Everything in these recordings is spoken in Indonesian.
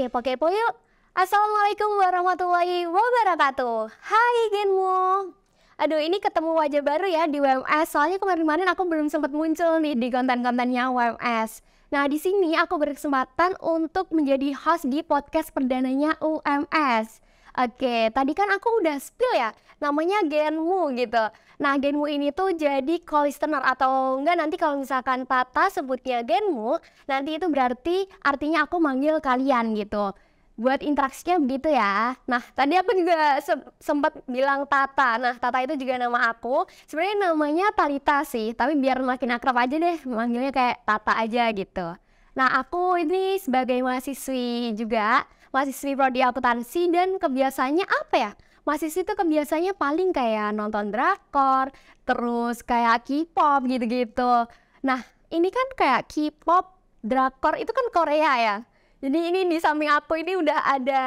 kepo-kepo yuk! Assalamualaikum warahmatullahi wabarakatuh. Hai Genmu. Aduh ini ketemu wajah baru ya di WMS. Soalnya kemarin-kemarin aku belum sempat muncul nih di konten-kontennya WMS. Nah, di sini aku berkesempatan untuk menjadi host di podcast perdananya UMS. Oke, tadi kan aku udah spill ya, namanya Genmu gitu. Nah, Genmu ini tuh jadi call listener atau enggak nanti kalau misalkan Tata sebutnya Genmu, nanti itu berarti artinya aku manggil kalian gitu buat interaksinya begitu ya. Nah, tadi aku juga se sempat bilang Tata. Nah, Tata itu juga nama aku. Sebenarnya namanya Talita sih, tapi biar makin akrab aja deh, manggilnya kayak Tata aja gitu. Nah, aku ini sebagai mahasiswi juga, mahasiswi prodi akuntansi dan kebiasaannya apa ya? Mahasiswi itu kebiasaannya paling kayak nonton drakor, terus kayak K-pop gitu-gitu. Nah, ini kan kayak K-pop, drakor itu kan Korea ya jadi ini di samping aku ini udah ada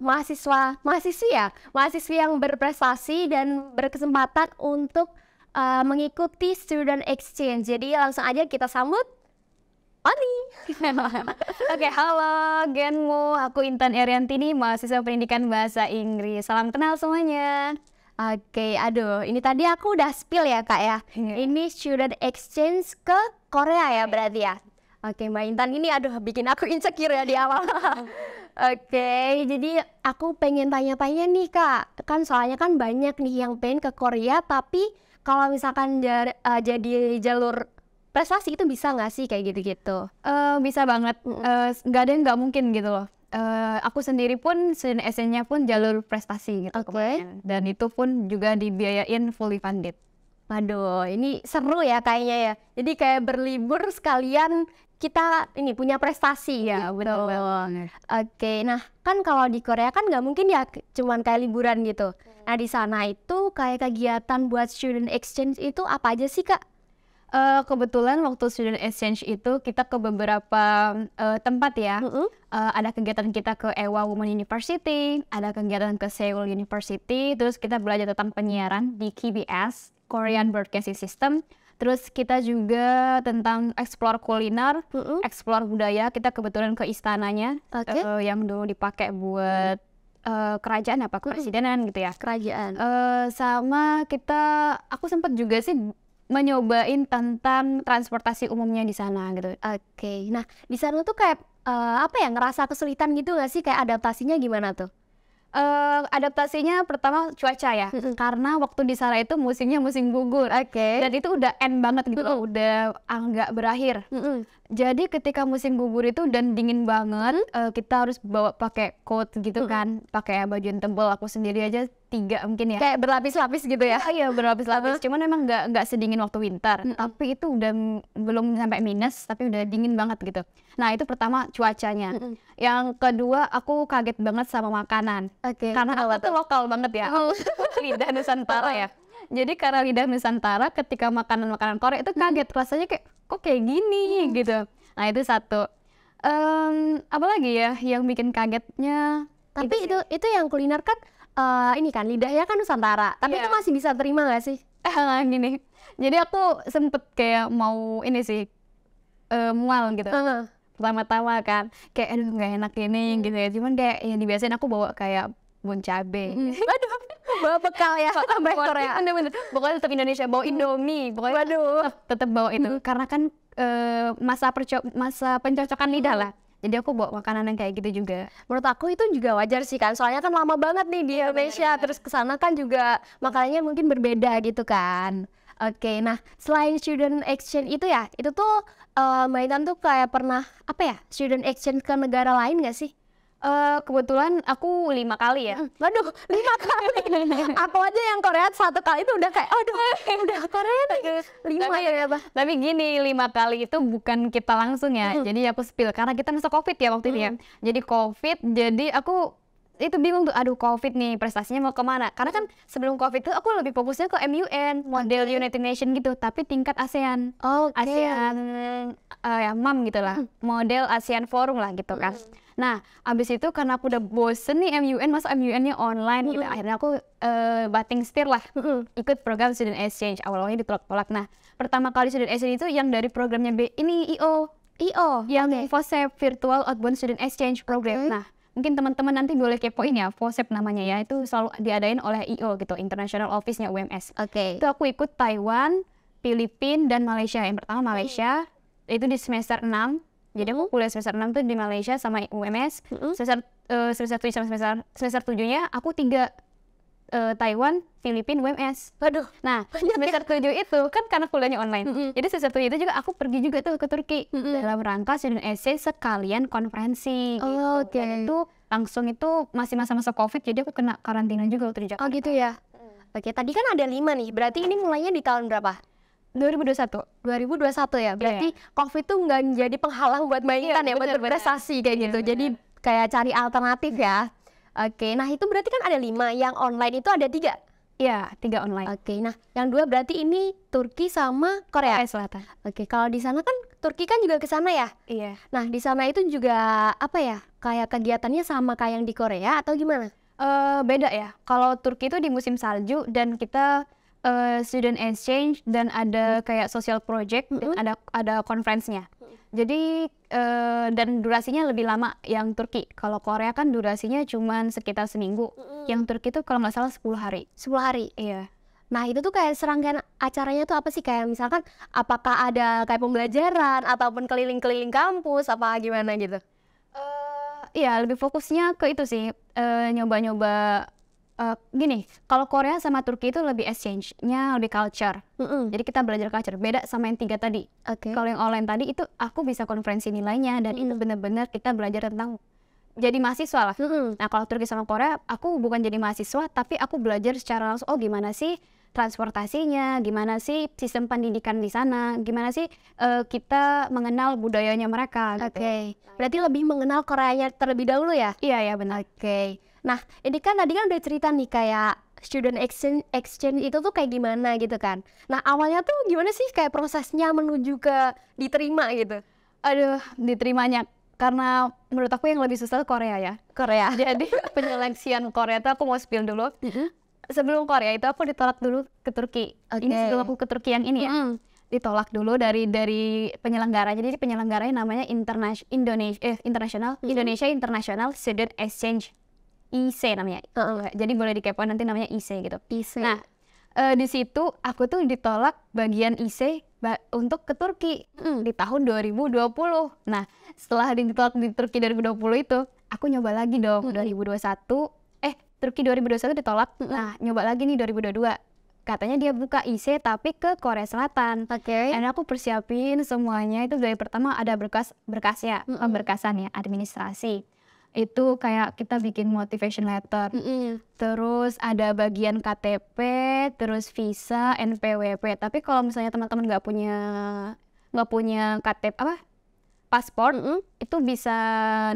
mahasiswa, mahasiswi ya, mahasiswi yang berprestasi dan berkesempatan untuk uh, mengikuti student exchange. Jadi langsung aja kita sambut Oni. Oke, halo Genmu. Aku Intan Eriantini, mahasiswa pendidikan bahasa Inggris. Salam kenal semuanya. Oke, okay, aduh, ini tadi aku udah spill ya kak ya. Yeah. Ini student exchange ke Korea ya berarti ya. Oke Mbak Intan ini aduh bikin aku insecure ya di awal. Oke, jadi aku pengen tanya-tanya nih Kak. Kan soalnya kan banyak nih yang pengen ke Korea tapi kalau misalkan jar, uh, jadi jalur prestasi itu bisa nggak sih kayak gitu-gitu? Uh, bisa banget. Eh, nggak uh, ada yang nggak mungkin gitu loh. Uh, aku sendiri pun student SN-nya pun jalur prestasi gitu. Oke. Okay. Dan itu pun juga dibiayain fully funded. Waduh, ini seru ya kayaknya ya. Jadi kayak berlibur sekalian kita ini punya prestasi ya betul banget. Oke, nah kan kalau di Korea kan nggak mungkin ya cuman kayak liburan gitu. Hmm. Nah di sana itu kayak kegiatan buat student exchange itu apa aja sih kak? Uh, kebetulan waktu student exchange itu kita ke beberapa uh, tempat ya. -hmm. uh, ada kegiatan kita ke Ewa Women University, ada kegiatan ke Seoul University, terus kita belajar tentang penyiaran di KBS Korean Broadcasting System Terus kita juga tentang eksplor kuliner, mm-hmm. eksplor budaya. Kita kebetulan ke istananya okay. uh, eh, yang dulu dipakai buat uh, kerajaan apa kepresidenan mm-hmm. gitu ya. Kerajaan. Uh, sama kita aku sempat juga sih menyobain tentang transportasi umumnya di sana gitu. Oke. Okay. Nah, di sana tuh kayak uh, apa ya ngerasa kesulitan gitu gak sih kayak adaptasinya gimana tuh? uh, adaptasinya pertama cuaca ya. Mm -hmm. Karena waktu di sana itu musimnya musim gugur. Oke. Okay. Dan itu udah end banget gitu -hmm. loh, udah ah, nggak berakhir. Mm -hmm. Jadi ketika musim gugur itu dan dingin banget, uh, kita harus bawa pakai coat gitu kan, pakai baju yang tebal Aku sendiri aja tiga mungkin ya. Kayak berlapis-lapis gitu ya? Iya, iya berlapis-lapis. Cuman memang nggak nggak sedingin waktu winter, hmm. tapi itu udah belum sampai minus, tapi udah dingin banget gitu. Nah itu pertama cuacanya. hmm. Yang kedua aku kaget banget sama makanan. Oke. Karena aku tuh lokal banget ya. lidah Nusantara ya. Jadi karena lidah Nusantara ketika makanan-makanan Korea itu kaget, rasanya kayak kok kayak gini hmm. gitu nah itu satu um, apalagi ya yang bikin kagetnya tapi itu itu, itu yang kuliner kan uh, ini kan lidahnya kan Nusantara tapi yeah. itu masih bisa terima gak sih nah, gini jadi aku sempet kayak mau ini sih uh, mual gitu uh. pertama-tama kan kayak aduh nggak enak ini hmm. gitu ya cuman kayak yang dibiasain aku bawa kayak kebun cabe waduh bawa bekal ya sampai Korea ya. bener-bener pokoknya tetap Indonesia bawa Indomie pokoknya waduh tetap bawa itu karena kan uh, masa perco masa pencocokan lidah lah jadi aku bawa makanan yang kayak gitu juga. Menurut aku itu juga wajar sih kan, soalnya kan lama banget nih di iya, Indonesia, terus kesana kan juga makanannya mungkin berbeda gitu kan. Oke, nah selain student exchange itu ya, itu tuh uh, eh, mainan tuh kayak pernah apa ya student exchange ke negara lain gak sih? Uh, kebetulan aku lima kali ya. Waduh, lima kali. aku aja yang Korea satu kali itu udah kayak, aduh, udah Korea nih. lima tapi, ya apa? Ya, tapi gini, lima kali itu bukan kita langsung ya. Hmm. Jadi aku spill karena kita masa COVID ya waktu hmm. itu ya. Jadi COVID, jadi aku itu bingung tuh aduh covid nih prestasinya mau kemana karena kan sebelum covid tuh aku lebih fokusnya ke MUN model okay. United Nation gitu tapi tingkat ASEAN oh okay. ASEAN uh, ya MAM gitulah lah, hmm. model ASEAN Forum lah gitu kan mm. nah abis itu karena aku udah bosen nih MUN masa MUN-nya online gitu hmm. akhirnya aku uh, eh, batting setir lah hmm. ikut program student exchange awalnya ditolak-tolak nah pertama kali student exchange itu yang dari programnya B ini IO IO yang okay. FOSEP Virtual Outbound Student Exchange Program okay. nah mungkin teman-teman nanti boleh kepoin ya, FOSEP namanya ya, itu selalu diadain oleh IO gitu, International Office-nya UMS. Oke. Okay. Itu aku ikut Taiwan, Filipina, dan Malaysia. Yang pertama hmm. Malaysia, itu di semester 6. Jadi aku hmm. kuliah semester 6 tuh di Malaysia sama UMS. Hmm. Semester uh, semester 7 sama semester semester 7-nya aku tiga uh, Taiwan, Filipina, WMS. Waduh. Nah, ya. semester tujuh itu kan karena kuliahnya online. Mm -hmm. Jadi semester tujuh itu juga aku pergi juga tuh ke Turki mm -hmm. dalam rangka student essay sekalian konferensi. Oh, gitu. oke. Okay. itu langsung itu masih masa-masa Covid jadi aku kena karantina juga waktu di Jakarta. Oh, gitu ya. Mm. Oke, tadi kan ada lima nih. Berarti ini mulainya di tahun berapa? 2021. 2021 ya. Berarti yeah. Covid tuh nggak jadi penghalang buat mainkan yeah, ya, buat berprestasi kayak gitu. Iya, bener. Jadi kayak cari alternatif ya. Oke, nah itu berarti kan ada lima, yang online itu ada tiga. Iya, tiga online. Oke, nah yang dua berarti ini Turki sama Korea, Korea Selatan. Oke, kalau di sana kan Turki kan juga ke sana ya? Iya. Nah di sana itu juga apa ya? Kayak kegiatannya sama kayak yang di Korea atau gimana? Uh, beda ya. Kalau Turki itu di musim salju dan kita uh, student exchange dan ada hmm. kayak social project mm -hmm. ada ada konferensinya. Hmm. Jadi uh, dan durasinya lebih lama yang Turki. Kalau Korea kan durasinya cuma sekitar seminggu. -hmm. Yang Turki itu kalau nggak salah 10 hari. 10 hari. Iya. Nah, itu tuh kayak serangkaian acaranya tuh apa sih? Kayak misalkan apakah ada kayak pembelajaran ataupun keliling-keliling kampus apa gimana gitu? Eh, iya, lebih fokusnya ke itu sih. nyoba-nyoba uh, gini, kalau Korea sama Turki itu lebih exchange-nya lebih culture. Mm -hmm. Jadi kita belajar culture. Beda sama yang tiga tadi. Okay. Kalau yang online tadi itu aku bisa konferensi nilainya dan mm -hmm. itu benar-benar kita belajar tentang jadi mahasiswa lah. Mm -hmm. Nah kalau Turki sama Korea, aku bukan jadi mahasiswa, tapi aku belajar secara langsung. Oh gimana sih transportasinya, gimana sih sistem pendidikan di sana, gimana sih uh, kita mengenal budayanya mereka. Gitu. Oke, okay. berarti lebih mengenal Koreanya terlebih dahulu ya? Iya ya benar. Oke. Okay. Nah, ini kan tadi kan udah cerita nih kayak student exchange, exchange itu tuh kayak gimana gitu kan. Nah, awalnya tuh gimana sih kayak prosesnya menuju ke diterima gitu? Aduh, diterimanya karena menurut aku yang lebih susah Korea ya. Korea. Jadi penyeleksian Korea tuh aku mau spill dulu. Uh -huh. Sebelum Korea itu aku ditolak dulu ke Turki. Okay. Ini sebelum aku ke Turki yang ini ya. Mm Ditolak dulu dari dari penyelenggara. Jadi penyelenggaranya namanya Internas Indonesia eh International mm -hmm. Indonesia International Student Exchange IC namanya. Uh -uh. Jadi boleh dikepoin nanti namanya IC gitu. IC. Nah, uh, di situ aku tuh ditolak bagian IC ba untuk ke Turki mm. di tahun 2020. Nah, setelah ditolak di Turki 2020 itu, aku nyoba lagi dong mm. 2021. Eh, Turki 2021 ditolak. Mm. Nah, nyoba lagi nih 2022. Katanya dia buka IC tapi ke Korea Selatan. Oke. Okay. Dan aku persiapin semuanya itu dari pertama ada berkas berkasnya, mm hmm berkasannya, administrasi itu kayak kita bikin motivation letter. Mm -hmm. Terus ada bagian KTP, terus visa, NPWP. Tapi kalau misalnya teman-teman nggak punya nggak punya KTP apa? Paspor mm -hmm. itu bisa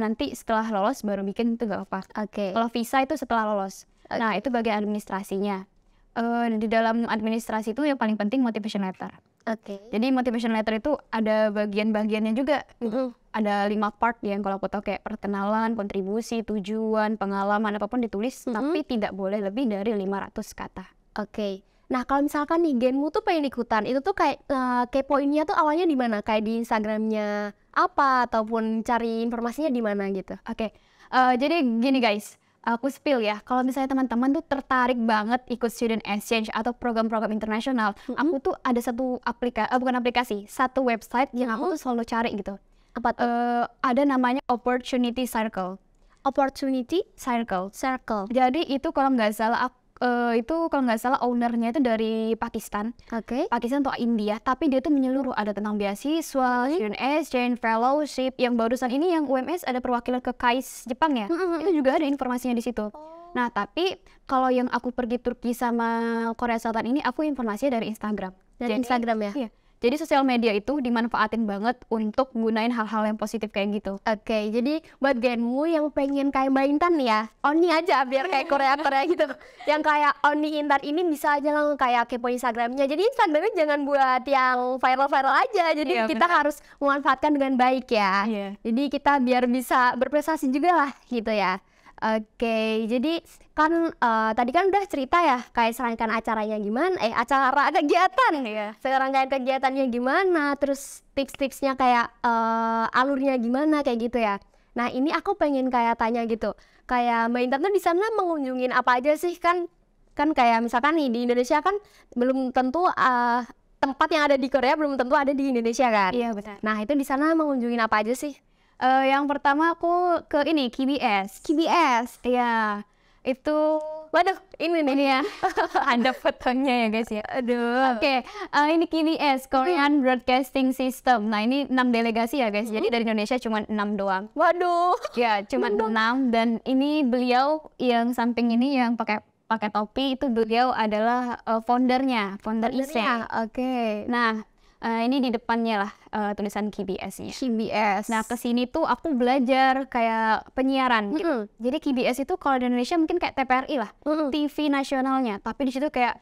nanti setelah lolos baru bikin itu nggak apa-apa. Oke. Okay. Kalau visa itu setelah lolos. Okay. Nah itu bagian administrasinya. Uh, di dalam administrasi itu yang paling penting motivation letter. Oke. Okay. Jadi motivation letter itu ada bagian-bagiannya juga. Mm -hmm ada lima part ya, yang kalau aku tahu kayak perkenalan, kontribusi, tujuan, pengalaman apapun ditulis mm -hmm. tapi tidak boleh lebih dari 500 kata. Oke. Okay. Nah, kalau misalkan nih genmu tuh pengen ikutan, itu tuh kayak uh, kepoinnya tuh awalnya di mana? Kayak di Instagramnya apa ataupun cari informasinya di mana gitu. Oke. Okay. Uh, eh, jadi gini guys, aku spill ya kalau misalnya teman-teman tuh tertarik banget ikut student exchange atau program-program internasional mm -hmm. aku tuh ada satu aplikasi uh, eh, bukan aplikasi satu website yang mm -hmm. aku tuh selalu cari gitu apa Uh, eh, ada namanya opportunity circle. Opportunity circle. Circle. Jadi itu kalau nggak salah aku Uh, eh, itu kalau nggak salah ownernya itu dari Pakistan, Oke. Okay. Pakistan atau India, tapi dia tuh menyeluruh ada tentang beasiswa, hmm. student exchange, fellowship, yang barusan ini yang UMS ada perwakilan ke KAIS Jepang ya, hmm, hmm, itu juga ada informasinya di situ. Oh. Nah, tapi kalau yang aku pergi Turki sama Korea Selatan ini, aku informasinya dari Instagram. Dari Jadi, Instagram ya? Iya. Jadi sosial media itu dimanfaatin banget untuk gunain hal-hal yang positif kayak gitu. Oke, okay, jadi buat genmu yang pengen kayak Mbak Intan ya, Oni aja biar kayak Korea-Korea gitu. yang kayak Oni Intan ini bisa aja langsung kayak kepo Instagramnya. Jadi Instagramnya jangan buat yang viral-viral aja. Jadi yeah, kita bener. harus memanfaatkan dengan baik ya. Yeah. Jadi kita biar bisa berprestasi juga lah gitu ya. Oke, jadi kan uh, tadi kan udah cerita ya kayak serangkaian acaranya gimana, eh acara kegiatan ya, serangkaian kegiatannya gimana, terus tips-tipsnya kayak uh, alurnya gimana kayak gitu ya. Nah ini aku pengen kayak tanya gitu, kayak Mbak Intan tuh di sana mengunjungi apa aja sih kan? Kan kayak misalkan nih di Indonesia kan belum tentu uh, tempat yang ada di Korea belum tentu ada di Indonesia kan? Iya betul. Nah itu di sana mengunjungi apa aja sih? Uh, yang pertama aku ke ini KBS. KBS, ya itu. Waduh, ini nih. Ini ya. Ada fotonya ya guys ya. Aduh. Oke, okay. uh, eh, ini KBS Korean hmm. Broadcasting System. Nah ini enam delegasi ya guys. Jadi hmm. dari Indonesia cuma enam doang. Waduh. Ya cuma enam dan ini beliau yang samping ini yang pakai pakai topi itu beliau adalah uh, foundernya, founder ISEA. E. Oke. Okay. Nah, uh, ini di depannya lah uh, tulisan KBS-nya. KBS. Nah ke sini tuh aku belajar kayak penyiaran. Mm -hmm. gitu. Jadi KBS itu kalau di Indonesia mungkin kayak TPRI lah, mm -hmm. TV nasionalnya. Tapi di situ kayak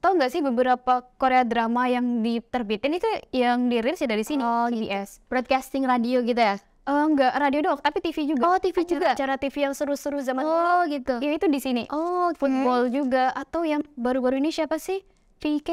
tau nggak sih beberapa Korea drama yang diterbitin itu yang dirilis ya dari sini oh, KBS. Gitu. Broadcasting radio gitu ya? Uh, eh, enggak radio doang, tapi TV juga. Oh, TV juga. Acara TV yang seru-seru zaman dulu. Oh, gitu. Ya itu di sini. Oh, okay. football juga atau yang baru-baru ini siapa sih? VK,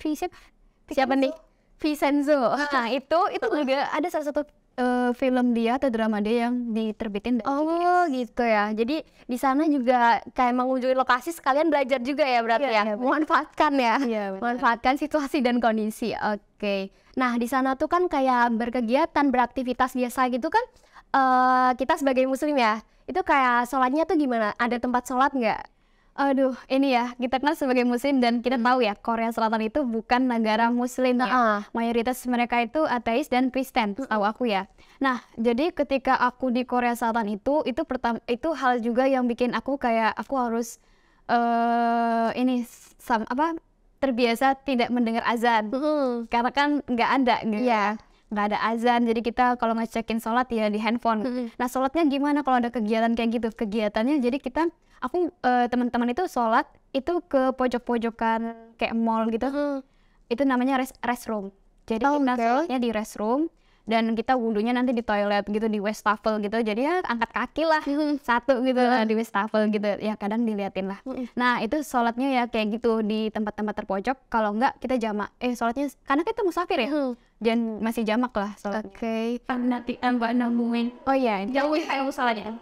V siapa? Siapa nih? Vincenzo. Nah, itu itu juga ada salah satu uh, film dia atau drama dia yang diterbitin dari Oh, gitu ya. Jadi di sana juga kayak mengunjungi lokasi sekalian belajar juga ya berarti yeah, ya. Yeah, iya, Memanfaatkan ya. Yeah, iya, Memanfaatkan situasi dan kondisi. Oke. Okay. Nah, di sana tuh kan kayak berkegiatan, beraktivitas biasa gitu kan uh, kita sebagai muslim ya. Itu kayak sholatnya tuh gimana? Ada tempat sholat nggak? Aduh, ini ya, kita kenal sebagai muslim dan kita hmm. tahu ya Korea Selatan itu bukan negara muslim ya. Uh. Mayoritas mereka itu ateis dan Kristen, hmm. tahu aku ya. Nah, jadi ketika aku di Korea Selatan itu itu pertama itu hal juga yang bikin aku kayak aku harus uh, ini sam, apa terbiasa tidak mendengar azan. hmm. Karena kan nggak ada gitu. Yeah nggak ada azan jadi kita kalau ngecekin sholat ya di handphone hmm nah sholatnya gimana kalau ada kegiatan kayak gitu kegiatannya jadi kita aku uh, teman-teman itu sholat itu ke pojok-pojokan kayak mall gitu mm-hmm. itu namanya rest room jadi oh, kita okay. sholatnya di restroom dan kita wudhunya nanti di toilet gitu di wastafel gitu jadi ya angkat kaki lah satu gitu lah di wastafel gitu ya kadang diliatin lah nah itu sholatnya ya kayak gitu di tempat-tempat terpojok kalau enggak kita jamak eh sholatnya karena kita musafir ya dan masih jamak lah sholatnya oke okay. nanti mbak nungguin. oh iya jauh kayak sholatnya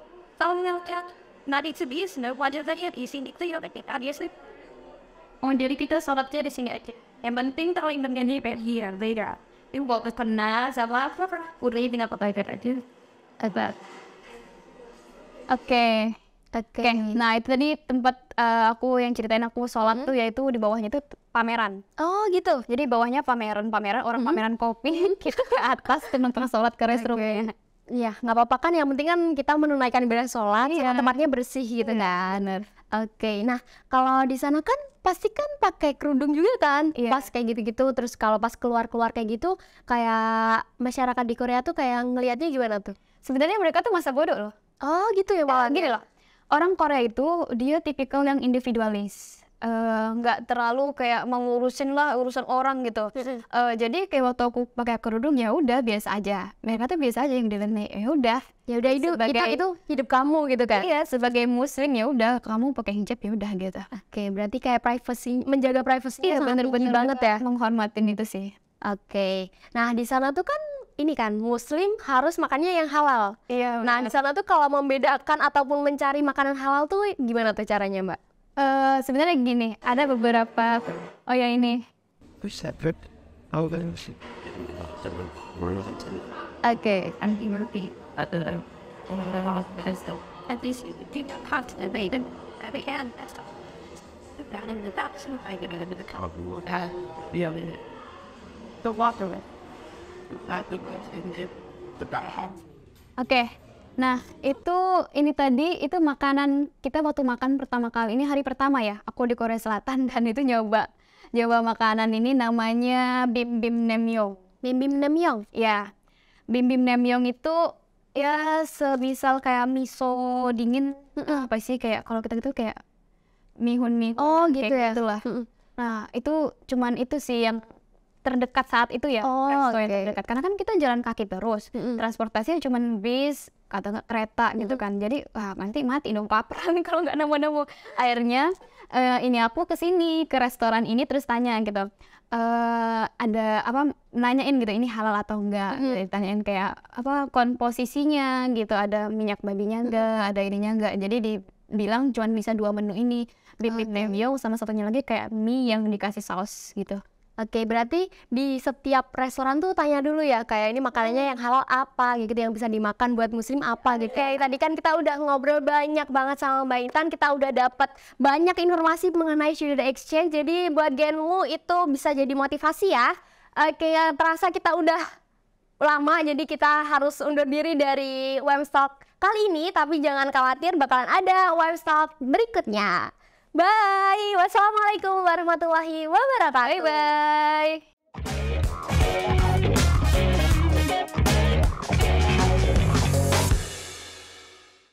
nanti sebius no saja di sini itu sih oh jadi kita sholatnya di sini aja yang penting tahu yang terjadi per later ini gak pernah sama apa tinggal pakai pegawai aja apa oke okay. Oke, okay. okay. nah itu tadi tempat uh, aku yang ceritain aku sholat -hmm. tuh yaitu di bawahnya itu pameran. Oh gitu. Jadi bawahnya pameran, pameran orang -hmm. pameran kopi, hmm. kita ke atas teman-teman sholat ke restroomnya. Okay. Iya, nggak apa-apa kan. Yang penting kan kita menunaikan ibadah sholat, iya. tempatnya bersih gitu kan. Iya, bener. Oke, nah kalau di sana kan pasti kan pakai kerudung juga kan, yeah. pas kayak gitu-gitu. Terus kalau pas keluar-keluar kayak gitu, kayak masyarakat di Korea tuh kayak ngelihatnya gimana tuh? Sebenarnya mereka tuh masa bodoh loh. Oh gitu ya malah. Iya, gini iya. loh, orang Korea itu dia tipikal yang individualis. Eh, nggak uh, terlalu kayak mengurusin lah urusan orang gitu uh, jadi kayak waktu aku pakai kerudung ya udah biasa aja mereka tuh biasa aja yang nih. ya udah ya udah itu sebagai, itu itu hidup kamu gitu kan iya sebagai muslim ya udah kamu pakai hijab ya udah gitu ah, oke okay, berarti kayak privacy menjaga privacy iya bener benar banget ya? ya menghormatin itu sih oke okay. nah di sana tuh kan ini kan muslim harus makannya yang halal. Iya. Nah, di sana tuh kalau membedakan ataupun mencari makanan halal tuh gimana tuh caranya, Mbak? Uh, sebenarnya gini, ada beberapa oh ya ini. Oh, Oke, okay. Oke, okay. Nah, itu ini tadi itu makanan kita waktu makan pertama kali. Ini hari pertama ya aku di Korea Selatan dan itu nyoba nyoba makanan ini namanya bim bim nemyong. Bim bim nemyong. Ya. Bim bim nemyong itu ya semisal kayak miso dingin apa sih kayak kalau kita gitu kayak mihun mihun oh gitu kayak ya itulah nah itu cuman itu sih yang terdekat saat itu ya oh, okay. yang terdekat karena kan kita jalan kaki terus mm -hmm. transportasinya cuma bis atau nggak kereta gitu kan jadi wah nanti mati dong paparan kalau nggak nemu-nemu akhirnya uh, ini aku kesini ke restoran ini terus tanya gitu uh, ada apa nanyain gitu ini halal atau enggak mm. -hmm. ditanyain kayak apa komposisinya gitu ada minyak babinya enggak mm. -hmm. ada ininya enggak jadi dibilang cuma bisa dua menu ini bibit okay. sama satunya lagi kayak mie yang dikasih saus gitu Oke, berarti di setiap restoran tuh tanya dulu ya, kayak ini makanannya yang halal apa gitu, yang bisa dimakan buat muslim apa gitu. Kayak tadi kan kita udah ngobrol banyak banget sama Mbak Intan, kita udah dapat banyak informasi mengenai Student Exchange. Jadi buat genmu itu bisa jadi motivasi ya. Oke, ya, terasa kita udah lama, jadi kita harus undur diri dari Webstock kali ini, tapi jangan khawatir bakalan ada Webstock berikutnya. Bye. Wassalamualaikum warahmatullahi wabarakatuh. Bye bye.